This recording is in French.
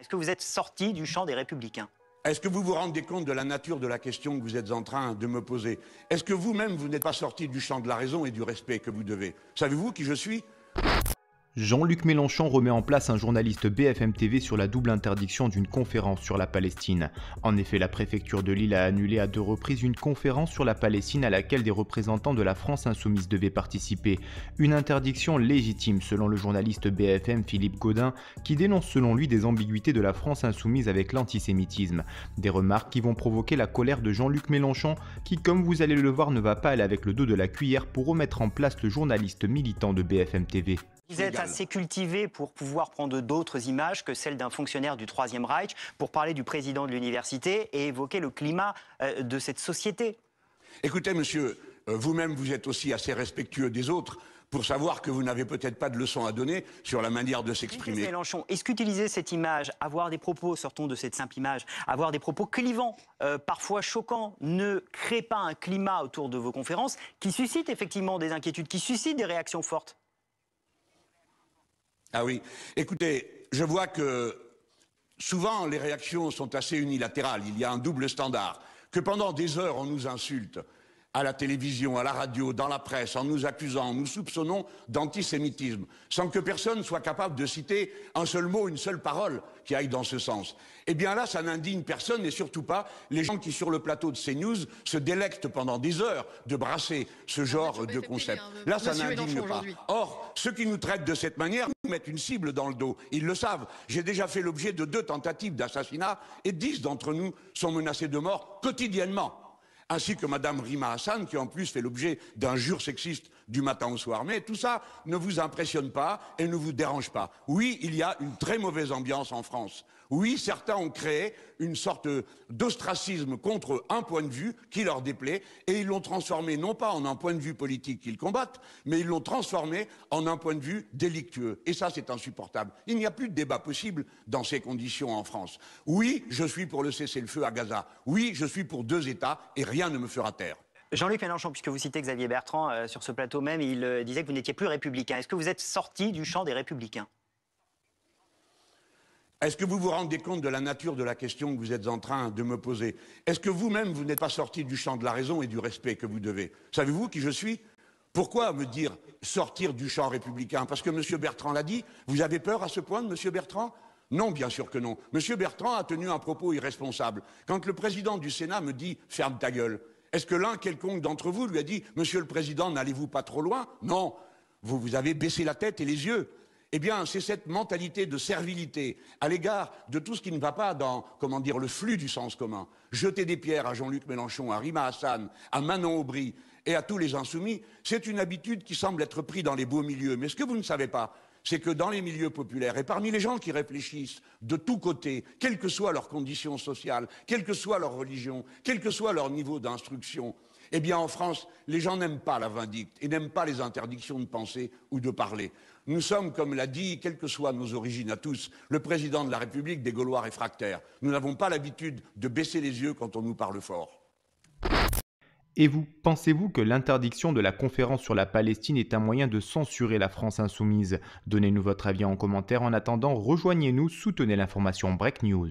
Est-ce que vous êtes sorti du champ des républicains Est-ce que vous vous rendez compte de la nature de la question que vous êtes en train de me poser Est-ce que vous-même, vous, n'êtes pas sorti du champ de la raison et du respect que vous devez Savez-vous qui je suis Jean-Luc Mélenchon remet en place un journaliste BFM TV sur la double interdiction d'une conférence sur la Palestine. En effet, la préfecture de Lille a annulé à deux reprises une conférence sur la Palestine à laquelle des représentants de la France insoumise devaient participer. Une interdiction légitime selon le journaliste BFM Philippe Gaudin qui dénonce selon lui des ambiguïtés de la France insoumise avec l'antisémitisme. Des remarques qui vont provoquer la colère de Jean-Luc Mélenchon, qui comme vous allez le voir ne va pas aller avec le dos de la cuillère pour remettre en place le journaliste militant de BFM TV. Vous êtes assez cultivé pour pouvoir prendre d'autres images que celles d'un fonctionnaire du Troisième Reich pour parler du président de l'université et évoquer le climat euh, de cette société. Écoutez, monsieur, euh, vous-même, vous êtes aussi assez respectueux des autres pour savoir que vous n'avez peut-être pas de leçons à donner sur la manière de s'exprimer. Mélenchon, est-ce qu'utiliser cette image, avoir des propos, sortons de cette simple image, avoir des propos clivants, euh, parfois choquants, ne crée pas un climat autour de vos conférences qui suscite effectivement des inquiétudes, qui suscite des réactions fortes ah oui. Écoutez, je vois que souvent les réactions sont assez unilatérales. Il y a un double standard. Que pendant des heures, on nous insulte à la télévision, à la radio, dans la presse, en nous accusant, en nous soupçonnant d'antisémitisme, sans que personne soit capable de citer un seul mot, une seule parole qui aille dans ce sens. Eh bien là, ça n'indigne personne et surtout pas les gens qui, sur le plateau de CNews, se délectent pendant des heures de brasser ce genre de concept. Là, ça n'indigne pas. Or, ceux qui nous traitent de cette manière mettre mettent une cible dans le dos. Ils le savent. J'ai déjà fait l'objet de deux tentatives d'assassinat et dix d'entre nous sont menacés de mort quotidiennement ainsi que Madame Rima Hassan, qui en plus fait l'objet d'injures sexistes du matin au soir. Mais tout ça ne vous impressionne pas et ne vous dérange pas. Oui, il y a une très mauvaise ambiance en France. Oui, certains ont créé une sorte d'ostracisme contre un point de vue qui leur déplaît et ils l'ont transformé non pas en un point de vue politique qu'ils combattent, mais ils l'ont transformé en un point de vue délictueux. Et ça, c'est insupportable. Il n'y a plus de débat possible dans ces conditions en France. Oui, je suis pour le cessez-le-feu à Gaza. Oui, je suis pour deux États et rien ne me fera taire. Jean-Luc Mélenchon, puisque vous citez Xavier Bertrand euh, sur ce plateau même, il euh, disait que vous n'étiez plus républicain. Est-ce que vous êtes sorti du champ des républicains Est-ce que vous vous rendez compte de la nature de la question que vous êtes en train de me poser Est-ce que vous-même, vous, vous n'êtes pas sorti du champ de la raison et du respect que vous devez Savez-vous qui je suis pourquoi me dire sortir du champ républicain Parce que M. Bertrand l'a dit, vous avez peur à ce point de M. Bertrand non, bien sûr que non. M. Bertrand a tenu un propos irresponsable. Quand le président du Sénat me dit Ferme ta gueule, est-ce que l'un quelconque d'entre vous lui a dit, Monsieur le Président, n'allez-vous pas trop loin Non, vous, vous avez baissé la tête et les yeux. Eh bien, c'est cette mentalité de servilité à l'égard de tout ce qui ne va pas dans, comment dire, le flux du sens commun. Jeter des pierres à Jean-Luc Mélenchon, à Rima Hassan, à Manon Aubry et à tous les insoumis, c'est une habitude qui semble être prise dans les beaux milieux. Mais ce que vous ne savez pas, c'est que dans les milieux populaires, et parmi les gens qui réfléchissent de tous côtés, quelles que soient leurs conditions sociales, quelle que soit leur religion, quel que soit leur niveau d'instruction, eh bien en France, les gens n'aiment pas la vindicte et n'aiment pas les interdictions de penser ou de parler. Nous sommes, comme l'a dit, quelles que soient nos origines à tous, le président de la République des Gaulois réfractaires. Nous n'avons pas l'habitude de baisser les yeux quand on nous parle fort. Et vous, pensez-vous que l'interdiction de la conférence sur la Palestine est un moyen de censurer la France insoumise Donnez-nous votre avis en commentaire. En attendant, rejoignez-nous, soutenez l'information Break News.